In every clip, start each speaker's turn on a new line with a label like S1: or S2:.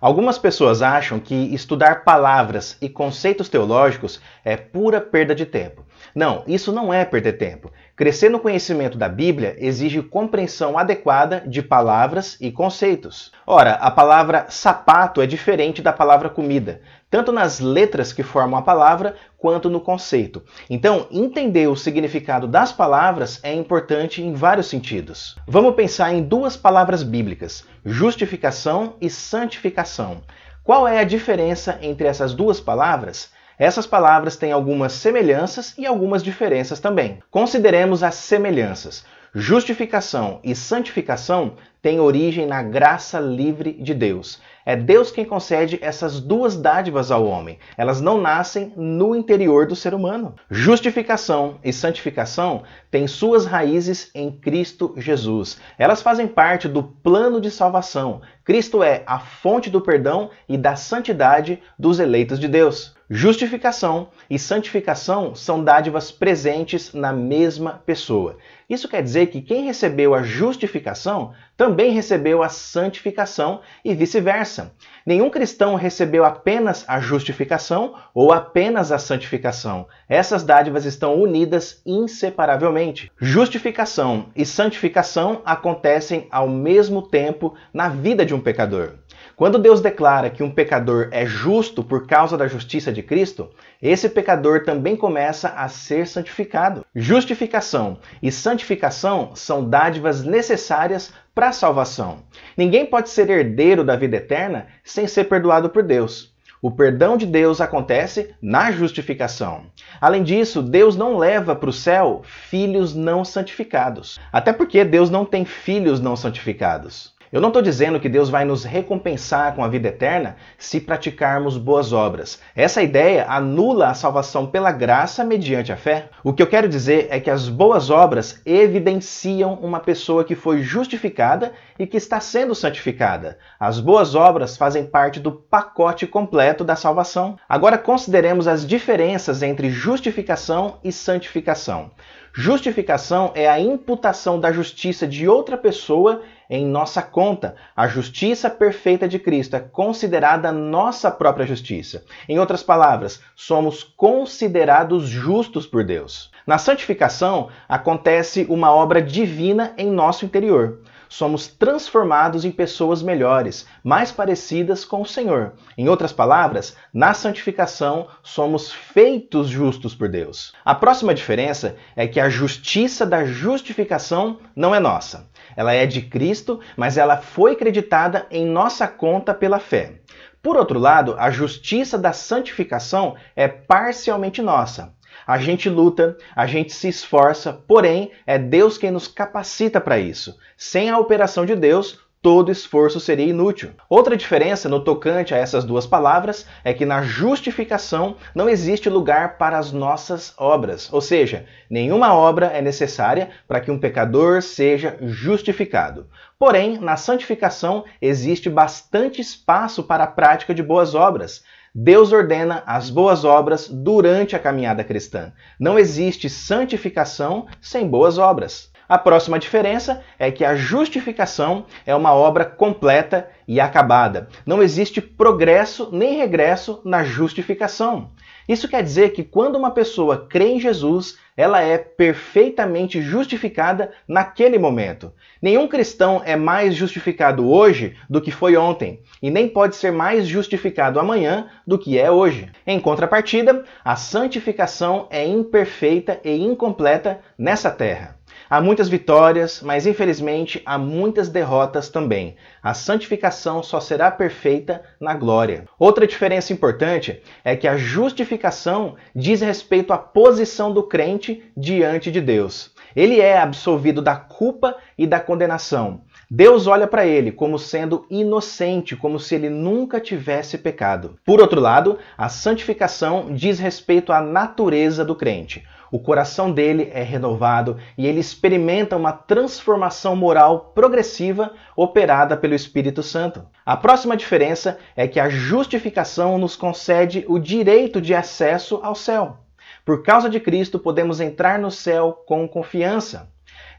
S1: Algumas pessoas acham que estudar palavras e conceitos teológicos é pura perda de tempo. Não, isso não é perder tempo. Crescer no conhecimento da Bíblia exige compreensão adequada de palavras e conceitos. Ora, a palavra sapato é diferente da palavra comida, tanto nas letras que formam a palavra quanto no conceito. Então, entender o significado das palavras é importante em vários sentidos. Vamos pensar em duas palavras bíblicas: justificação e santificação. Qual é a diferença entre essas duas palavras? Essas palavras têm algumas semelhanças e algumas diferenças também. Consideremos as semelhanças. Justificação e santificação tem origem na graça livre de Deus. É Deus quem concede essas duas dádivas ao homem. Elas não nascem no interior do ser humano. Justificação e santificação têm suas raízes em Cristo Jesus. Elas fazem parte do plano de salvação. Cristo é a fonte do perdão e da santidade dos eleitos de Deus. Justificação e santificação são dádivas presentes na mesma pessoa. Isso quer dizer que quem recebeu a justificação também também recebeu a santificação e vice-versa. Nenhum cristão recebeu apenas a justificação ou apenas a santificação. Essas dádivas estão unidas inseparavelmente. Justificação e santificação acontecem ao mesmo tempo na vida de um pecador. Quando Deus declara que um pecador é justo por causa da justiça de Cristo, esse pecador também começa a ser santificado. Justificação e santificação são dádivas necessárias para a salvação. Ninguém pode ser herdeiro da vida eterna sem ser perdoado por Deus. O perdão de Deus acontece na justificação. Além disso, Deus não leva para o céu filhos não santificados. Até porque Deus não tem filhos não santificados. Eu não estou dizendo que Deus vai nos recompensar com a vida eterna se praticarmos boas obras. Essa ideia anula a salvação pela graça mediante a fé. O que eu quero dizer é que as boas obras evidenciam uma pessoa que foi justificada e que está sendo santificada. As boas obras fazem parte do pacote completo da salvação. Agora consideremos as diferenças entre justificação e santificação. Justificação é a imputação da justiça de outra pessoa em nossa conta. A justiça perfeita de Cristo é considerada nossa própria justiça. Em outras palavras, somos considerados justos por Deus. Na santificação acontece uma obra divina em nosso interior somos transformados em pessoas melhores, mais parecidas com o Senhor. Em outras palavras, na santificação somos feitos justos por Deus. A próxima diferença é que a justiça da justificação não é nossa. Ela é de Cristo, mas ela foi creditada em nossa conta pela fé. Por outro lado, a justiça da santificação é parcialmente nossa. A gente luta, a gente se esforça, porém é Deus quem nos capacita para isso. Sem a operação de Deus, todo esforço seria inútil. Outra diferença no tocante a essas duas palavras é que na justificação não existe lugar para as nossas obras, ou seja, nenhuma obra é necessária para que um pecador seja justificado. Porém, na santificação existe bastante espaço para a prática de boas obras. Deus ordena as boas obras durante a caminhada cristã. Não existe santificação sem boas obras. A próxima diferença é que a justificação é uma obra completa e acabada. Não existe progresso nem regresso na justificação. Isso quer dizer que quando uma pessoa crê em Jesus, ela é perfeitamente justificada naquele momento. Nenhum cristão é mais justificado hoje do que foi ontem, e nem pode ser mais justificado amanhã do que é hoje. Em contrapartida, a santificação é imperfeita e incompleta nessa terra. Há muitas vitórias, mas infelizmente há muitas derrotas também. A santificação só será perfeita na glória. Outra diferença importante é que a justificação diz respeito à posição do crente diante de Deus. Ele é absolvido da culpa e da condenação. Deus olha para ele como sendo inocente, como se ele nunca tivesse pecado. Por outro lado, a santificação diz respeito à natureza do crente o coração dele é renovado e ele experimenta uma transformação moral progressiva operada pelo Espírito Santo. A próxima diferença é que a justificação nos concede o direito de acesso ao céu. Por causa de Cristo, podemos entrar no céu com confiança.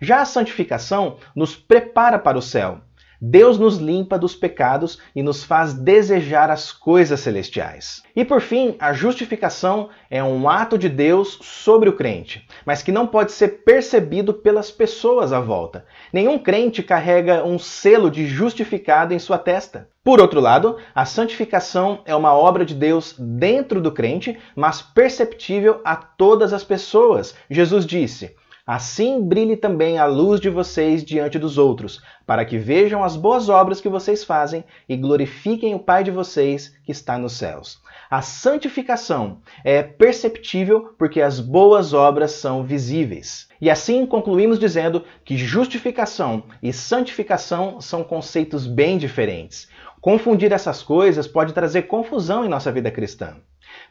S1: Já a santificação nos prepara para o céu. Deus nos limpa dos pecados e nos faz desejar as coisas celestiais. E por fim, a justificação é um ato de Deus sobre o crente, mas que não pode ser percebido pelas pessoas à volta. Nenhum crente carrega um selo de justificado em sua testa. Por outro lado, a santificação é uma obra de Deus dentro do crente, mas perceptível a todas as pessoas. Jesus disse: Assim brilhe também a luz de vocês diante dos outros, para que vejam as boas obras que vocês fazem e glorifiquem o Pai de vocês que está nos céus. A santificação é perceptível porque as boas obras são visíveis. E assim concluímos dizendo que justificação e santificação são conceitos bem diferentes. Confundir essas coisas pode trazer confusão em nossa vida cristã.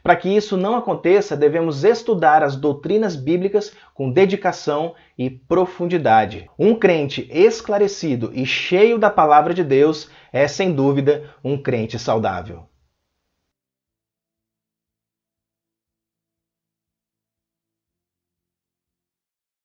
S1: Para que isso não aconteça, devemos estudar as doutrinas bíblicas com dedicação e profundidade. Um crente esclarecido e cheio da palavra de Deus é, sem dúvida, um crente saudável.